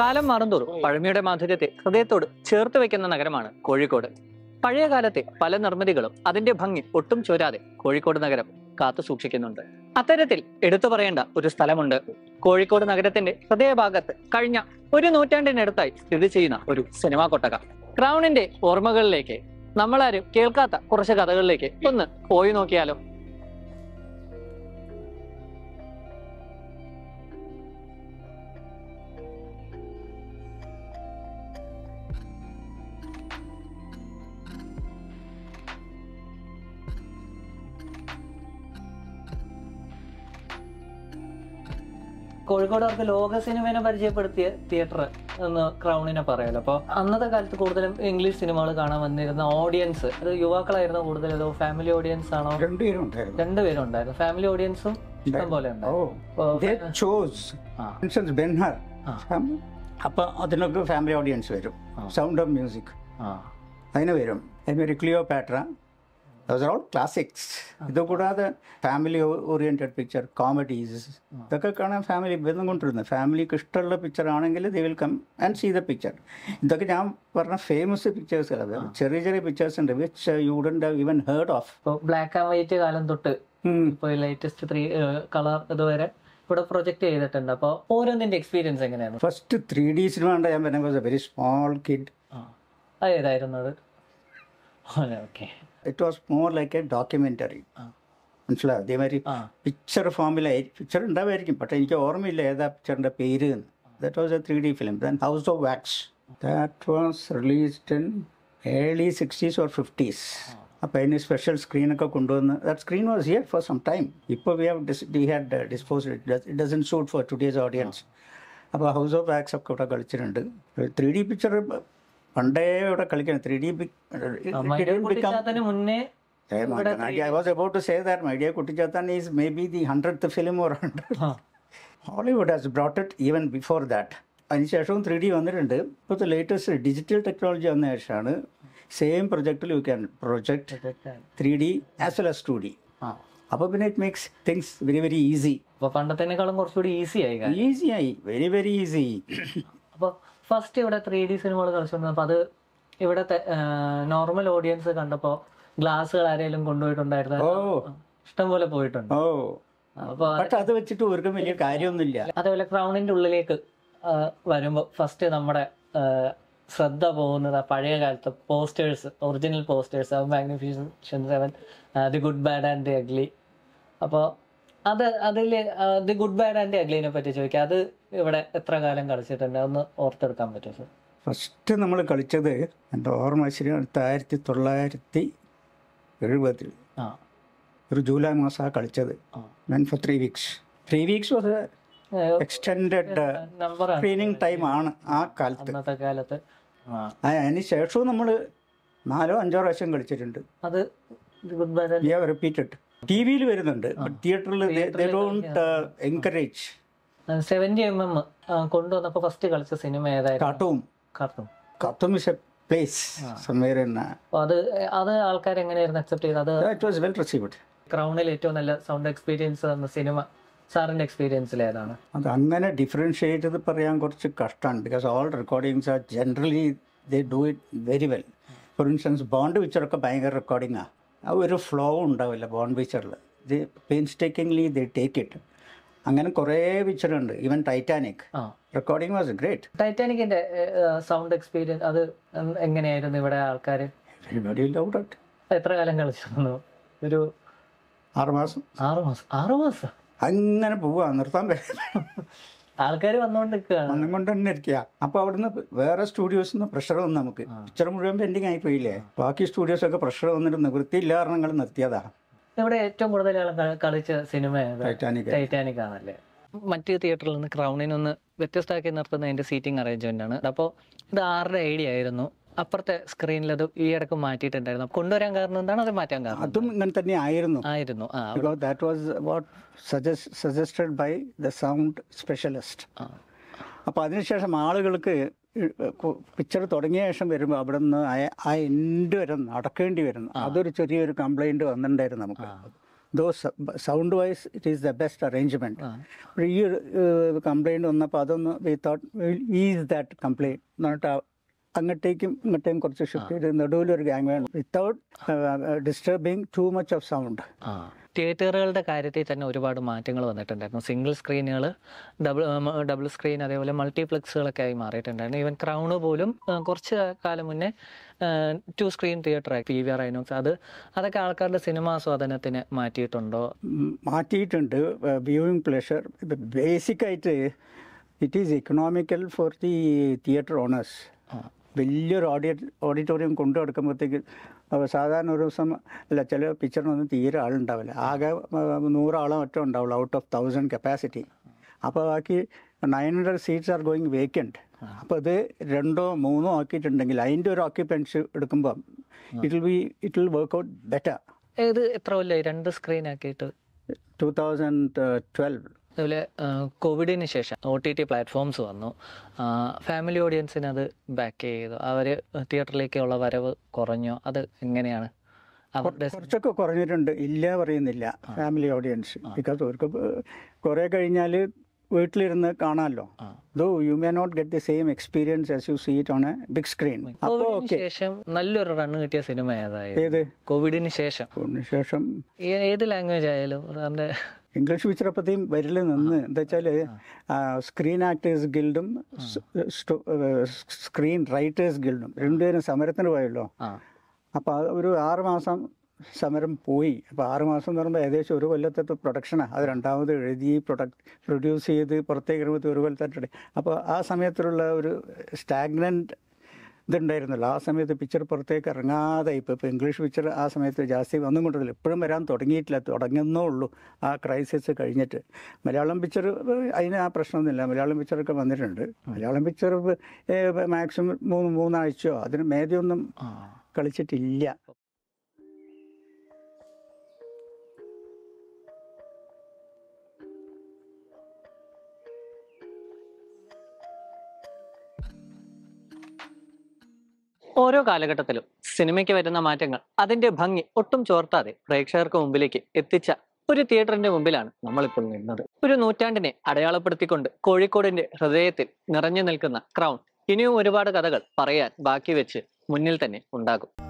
കാലം മാറുന്തോറും പഴമയുടെ മാധുര്യത്തെ ഹൃദയത്തോട് ചേർത്ത് വെക്കുന്ന നഗരമാണ് കോഴിക്കോട് പഴയ കാലത്തെ പല നിർമ്മിതികളും അതിന്റെ ഭംഗി ഒട്ടും ചോരാതെ കോഴിക്കോട് നഗരം കാത്തു സൂക്ഷിക്കുന്നുണ്ട് അത്തരത്തിൽ എടുത്തു പറയേണ്ട ഒരു സ്ഥലമുണ്ട് കോഴിക്കോട് നഗരത്തിന്റെ ഹൃദയഭാഗത്ത് കഴിഞ്ഞ ഒരു നൂറ്റാണ്ടിനടുത്തായി സ്ഥിതി ചെയ്യുന്ന ഒരു സിനിമാ കൊട്ടക ക്രൗണിന്റെ ഓർമ്മകളിലേക്ക് നമ്മളാരും കേൾക്കാത്ത കുറച്ച് കഥകളിലേക്ക് ഒന്ന് പോയി നോക്കിയാലോ കോഴിക്കോട് അവർക്ക് ലോക സിനിമയെ പരിചയപ്പെടുത്തിയ തിയേറ്റർ എന്ന് ക്രൗണിനെ പറയാലോ അപ്പോൾ അന്നത്തെ കാലത്ത് കൂടുതലും ഇംഗ്ലീഷ് സിനിമകൾ കാണാൻ വന്നിരുന്ന ഓഡിയൻസ് അത് യുവാക്കളായിരുന്നു കൂടുതൽ അതോ ഫാമിലി ഓഡിയൻസ് ആണോ രണ്ടുപേരും രണ്ടുപേരും ഉണ്ടായിരുന്നു ഫാമിലി ഓഡിയൻസും ഇഷ്ടം അപ്പൊ അതിനൊക്കെ ഫാമിലി ഓഡിയൻസ് വരും സൗണ്ട് ഓഫ് മ്യൂസിക് അതിന് വരും അതുമാതിരി Cleopatra those are all classics. ഇതുകൂടാതെ ഫാമിലി ഓറിയൻറ്റഡ് പിക്ചർ കോമഡീസ് ഇതൊക്കെ കാണാൻ ഫാമിലി ഇതൊന്നും കൊണ്ടിരുന്നത് ഫാമിലിക്ക് ഇഷ്ടമുള്ള പിക്ചർ ആണെങ്കിൽ they will come and see the picture ഇതൊക്കെ ഞാൻ പറഞ്ഞ ഫേമസ് പിക്ചേഴ്സ് അത് ചെറിയ ചെറിയ പിക്ചേഴ്സ് ഉണ്ട് which you wouldn't even heard of black and white കാലം തൊട്ട് ഇപ്പോൾ ലേറ്റസ്റ്റ് ത്രീ കളർ ഇതുവരെ ഇവിടെ പ്രൊജക്ട് ചെയ്തിട്ടുണ്ട് അപ്പോൾ ഓരോന്നിന്റെ എക്സ്പീരിയൻസ് എങ്ങനെയാണ് ഫസ്റ്റ് ത്രീ ഡി സിനിമ ഉണ്ട് ഞാൻ പറഞ്ഞ വെരി സ്മോൾ കിഡ് ഏതായിരുന്നു അത് okay it was more like a documentary മനസ്സിലാവും അതേമാതിരി പിക്ചർ ഫോമിലായി പിക്ചർ ഉണ്ടാവുമായിരിക്കും പക്ഷേ എനിക്ക് ഓർമ്മയില്ല ഏതാ പിക്ചറിൻ്റെ പേര് എന്ന് that was a three D film then House of Wax that was released in early sixties or fifties അപ്പോൾ അതിന് സ്പെഷ്യൽ സ്ക്രീനൊക്കെ കൊണ്ടുവന്ന് that screen was here for some time ഇപ്പോൾ we have this we had dispose it doesn't suit for today's audience അപ്പോൾ House of Wax ഒക്കെ ഇവിടെ കളിച്ചിട്ടുണ്ട് three D picture പണ്ടേ ഇവിടെ കളിക്കണം ത്രീ ഡി മുന്നേ Hollywood has brought it even before that അതിനുശേഷവും ത്രീ ഡി വന്നിട്ടുണ്ട് ഇപ്പോഴത്തെ ലേറ്റസ്റ്റ് ഡിജിറ്റൽ ടെക്നോളജി വന്ന ശേഷമാണ് സെയിം പ്രൊജക്റ്റിൽ you can project three D as well as two D അപ്പോൾ പിന്നെ it makes things very very easy അപ്പോൾ പണ്ടത്തേക്കാളും കുറച്ചുകൂടി ഈസി ആയി ഈസി ആയി വെരി വെരി ഈസി അപ്പോൾ ഫസ്റ്റ് ഇവിടെ ത്രീ ഡി സിനിമകൾ കളിച്ചുകൊണ്ടിരുന്നപ്പോൾ അത് ഇവിടത്തെ നോർമൽ ഓഡിയൻസ് കണ്ടപ്പോൾ ഗ്ലാസ്സുകൾ ആരെങ്കിലും കൊണ്ടുപോയിട്ടുണ്ടായിരുന്നു ഇഷ്ടംപോലെ പോയിട്ടുണ്ട് പക്ഷെ അത് വെച്ചിട്ട് ഒരു വലിയ കാര്യമൊന്നുമില്ല അതേപോലെ ക്രൗണിന്റെ ഉള്ളിലേക്ക് വരുമ്പോൾ ഫസ്റ്റ് നമ്മുടെ ശ്രദ്ധ പോകുന്നത് പഴയ കാലത്തെ posters original posters Magnificent Seven the Good Bad and the Ugly അപ്പോൾ അത് അതിൽ ദി ഗുഡ് ബാഡ് ആൻഡ് അഗ്ലീനെ പറ്റി ചോദിക്കാം അത് ഇവിടെ എത്ര കാലം കളിച്ചിട്ടുണ്ട് ഒന്ന് ഓർത്തെടുക്കാൻ പറ്റും ഫസ്റ്റ് നമ്മൾ കളിച്ചത് എൻ്റെ ഓർമ്മ അടുത്ത ആയിരത്തി തൊള്ളായിരത്തി എഴുപതിൽ ആ ഒരു ജൂലൈ മാസമാണ് കളിച്ചത് four three weeks three weeks extend extended screening time ആണ് ആ കാലത്ത് കാലത്ത് അതിന് ശേഷവും നമ്മൾ നാലോ അഞ്ചോ പ്രാവശ്യം കളിച്ചിട്ടുണ്ട് അത് റിപ്പീറ്റഡ് ടി വിയിൽ വരുന്നുണ്ട് തിയേറ്ററിൽ എൻകറേജ് സെവൻറ്റി എം എം കൊണ്ടുവന്നപ്പോൾ ഫസ്റ്റ് കളിച്ച സിനിമ ഏതായിരുന്നു Khartoum Khartoum Khartoum is a place somewhere എന്ന അത് അത് ആൾക്കാർ എങ്ങനെയായിരുന്നു അക്സെപ്റ്റ് ചെയ്തത് ഇറ്റ് വാസ് വെൽ റിസീവ്ഡ് ക്രൗണിൽ ഏറ്റവും നല്ല സൗണ്ട് എക്സ്പീരിയൻസ് തന്ന സിനിമ സാറിന്റെ എക്സ്പീരിയൻസിൽ ഏതാണ് അത് അങ്ങനെ ഡിഫറൻഷിയേറ്റ് ചെയ്ത് പറയാൻ കുറച്ച് കഷ്ടമാണ് because all recordings are generally they do it very well for instance Bond പിക്ചറൊക്കെ ഭയങ്കര റെക്കോർഡിംഗ് ആണ് ആ ഒരു ഫ്ലോ ഉണ്ടാവില്ല ബോൺ പിക്ചറിൽ ഇത് പെയിൻ സ്റ്റേക്കിംഗ്ലി ഇത് ടേക്ക് ഇറ്റ് അങ്ങനെ കുറേ പിക്ചറുണ്ട് even Titanic recording was great ടൈറ്റാനിക്കിന്റെ സൗണ്ട് എക്സ്പീരിയൻസ് അത് എങ്ങനെയായിരുന്നു ഇവിടെ ആൾക്കാർ എത്ര കാലം കളിച്ചിരുന്നു ഒരു ആറുമാസം ആറുമാസം ആറുമാസം അങ്ങനെ പോവാ നിർത്താൻ പറ്റില്ല ആൾക്കാർ വന്നുകൊണ്ടിരിക്കുകയാണ് വന്നുകൊണ്ട് തന്നെ ഇരിക്കുക അപ്പൊ അവിടുന്ന് വേറെ സ്റ്റുഡിയോസിൽ നിന്ന് പ്രഷർ വന്നു നമുക്ക് പിക്ചർ മുഴുവൻ പെൻഡിങ് ആയി പോയില്ലേ ബാക്കി സ്റ്റുഡിയോസ് ഒക്കെ പ്രഷർ വന്നിട്ട് നിവൃത്തി കാരണങ്ങൾ നിർത്തിയതാ ഇവിടെ ഏറ്റവും കൂടുതൽ കളിച്ച സിനിമ ടൈറ്റാനിക് ടൈറ്റാനിക് ആണല്ലേ മറ്റ് തിയേറ്ററിൽ നിന്ന് ക്രൗണിനൊന്ന് വ്യത്യസ്തമാക്കി നിർത്തുന്ന അതിന്റെ സീറ്റിംഗ് അറേഞ്ച്മെന്റ് ആണ് അപ്പോൾ ഇത് ആരുടെ ഐഡിയ ആയിരുന്നു അപ്പുറത്തെ സ്ക്രീനിൽ അത് ഈ ഇടക്ക് മാറ്റിയിട്ടുണ്ടായിരുന്നു കൊണ്ടുവരാൻ കാരണം എന്താണ് അത് മാറ്റാൻ കാരണം അതും ഇങ്ങനെ തന്നെ ആയിരുന്നു ആയിരുന്നു that was what suggested by the sound specialist അപ്പോൾ അതിനുശേഷം ആളുകൾക്ക് പിക്ചർ തുടങ്ങിയ ശേഷം വരുമ്പോൾ അവിടെ നിന്ന് ആ എൻഡ് വരെ നടക്കേണ്ടി വരുന്നു അതൊരു ചെറിയൊരു കംപ്ലൈൻറ്റ് വന്നിട്ടുണ്ടായിരുന്നു നമുക്ക് though sound wise it is the best arrangement ഈ ഒരു കംപ്ലൈൻറ്റ് വന്നപ്പോൾ അതൊന്ന് we thought is that complaint എന്നിട്ട് അങ്ങോട്ടേക്കും ഇങ്ങോട്ടേക്കും കുറച്ച് ഷിഫ്റ്റ് ചെയ്ത് നടുവിലൊരു ഗാങ് വേണം without disturbing too much of sound തിയേറ്ററുകളുടെ കാര്യത്തിൽ തന്നെ ഒരുപാട് മാറ്റങ്ങൾ വന്നിട്ടുണ്ടായിരുന്നു സിംഗിൾ സ്ക്രീനുകൾ ഡബിൾ ഡബിൾ സ്ക്രീൻ അതേപോലെ മൾട്ടിപ്ലക്സുകളൊക്കെ ആയി മാറിയിട്ടുണ്ടായിരുന്നു ഈവൻ ക്രൗണ് പോലും കുറച്ച് കാലം മുന്നേ ടു സ്ക്രീൻ തിയേറ്റർ ആയി പി വി ആർ ഐനോക്സ് അത് അതൊക്കെ ആൾക്കാരുടെ സിനിമാസ്വാദനത്തിന് മാറ്റിയിട്ടുണ്ടോ മാറ്റിയിട്ടുണ്ട് വ്യൂവിങ് പ്ലഷർ ബേസിക്കായിട്ട് it is economical for the theatre owners വലിയൊരു ഓഡിയ ഓഡിറ്റോറിയം കൊണ്ടു നടക്കുമ്പോഴത്തേക്ക് സാധാരണ ഒരു ദിവസം അല്ല ചില പിക്ചറിനൊന്നും തീരെ ആളുണ്ടാവില്ല ആകെ നൂറാളോ മറ്റോ ഉണ്ടാവുള്ളൂ ഔട്ട് ഓഫ് തൗസൻഡ് കപ്പാസിറ്റി അപ്പോൾ ബാക്കി nine hundred seats are going vacant അപ്പോൾ ഇത് രണ്ടോ മൂന്നോ ആക്കിയിട്ടുണ്ടെങ്കിൽ അതിൻ്റെ ഒരു ഓക്യുപ്പൻസ് എടുക്കുമ്പം it will be it will work out better ഏത് എത്ര കൊല്ലമായി രണ്ട് സ്ക്രീൻ ആക്കിയിട്ട് ടു തൗസൻഡ് ട്വൽവ് അതുപോലെ കോവിഡിന് ശേഷം ഒ ടി ടി പ്ലാറ്റ്ഫോംസ് വന്നു ഫാമിലി ഓഡിയൻസിനത് അത് ബാക്ക് ചെയ്തു അവർ തിയേറ്ററിലേക്കുള്ള വരവ് കുറഞ്ഞോ അത് എങ്ങനെയാണ് കുറച്ചൊക്കെ കുറഞ്ഞിട്ടുണ്ട് ഇല്ല പറയുന്നില്ല ഫാമിലി ഓഡിയൻസ് ബിക്കോസ് അവർക്ക് കുറേ കഴിഞ്ഞാൽ വീട്ടിലിരുന്ന് കാണാമല്ലോ though you may not get the same experience as you see it on a big screen അപ്പോൾ ശേഷം നല്ലൊരു റൺ കിട്ടിയ സിനിമ ഏതായത് കോവിഡിന് ശേഷം കോവിഡിന് ശേഷം ഏത് ലാംഗ്വേജ് ആയാലും ഇംഗ്ലീഷ് പിക്ചറപ്പത്തെയും വരിൽ നിന്ന് എന്താ വെച്ചാൽ സ്ക്രീൻ ആക്ടേഴ്സ് ഗിൽഡും സ്ക്രീൻ റൈറ്റേഴ്സ് ഗിൽഡും രണ്ടുപേരും സമരത്തിന് പോയല്ലോ അപ്പോൾ ഒരു ആറുമാസം സമരം പോയി അപ്പോൾ ആറുമാസം എന്ന് പറയുമ്പോൾ ഏകദേശം ഒരു കൊല്ലത്തെ പ്രൊഡക്ഷനാണ് അത് രണ്ടാമത് എഴുതി പ്രൊഡക്ട് പ്രൊഡ്യൂസ് ചെയ്ത് പുറത്തേക്ക് ഇറങ്ങുമ്പോൾ ഒരു കൊല്ലത്തെ അപ്പോൾ ആ സമയത്തുള്ള ഒരു സ്റ്റാഗ്നൻറ്റ് ഇതുണ്ടായിരുന്നല്ലോ ആ സമയത്ത് പിക്ചർ പുറത്തേക്ക് ഇറങ്ങാതെ ഇപ്പം ഇപ്പോൾ ഇംഗ്ലീഷ് പിക്ചർ ആ സമയത്ത് ജാസ്തി വന്നും കൊണ്ടതില്ല ഇപ്പോഴും വരാൻ തുടങ്ങിയിട്ടില്ല തുടങ്ങുന്നേ ഉള്ളൂ ആ ക്രൈസിസ് കഴിഞ്ഞിട്ട് മലയാളം പിക്ചർ അതിന് ആ പ്രശ്നമൊന്നുമില്ല മലയാളം പിക്ചറൊക്കെ വന്നിട്ടുണ്ട് മലയാളം പിക്ചർ മാക്സിമം മൂന്ന് മൂന്നാഴ്ചയോ അതിന് മേധയൊന്നും കളിച്ചിട്ടില്ല ഓരോ കാലഘട്ടത്തിലും സിനിമയ്ക്ക് വരുന്ന മാറ്റങ്ങൾ അതിന്റെ ഭംഗി ഒട്ടും ചോർത്താതെ പ്രേക്ഷകർക്ക് മുമ്പിലേക്ക് എത്തിച്ച ഒരു തിയേറ്ററിന്റെ മുമ്പിലാണ് നമ്മളിപ്പോൾ നിന്നത് ഒരു നൂറ്റാണ്ടിനെ അടയാളപ്പെടുത്തിക്കൊണ്ട് കോഴിക്കോടിന്റെ ഹൃദയത്തിൽ നിറഞ്ഞു നിൽക്കുന്ന ക്രൗൺ ഇനിയും ഒരുപാട് കഥകൾ പറയാൻ ബാക്കി വെച്ച് മുന്നിൽ തന്നെ ഉണ്ടാകും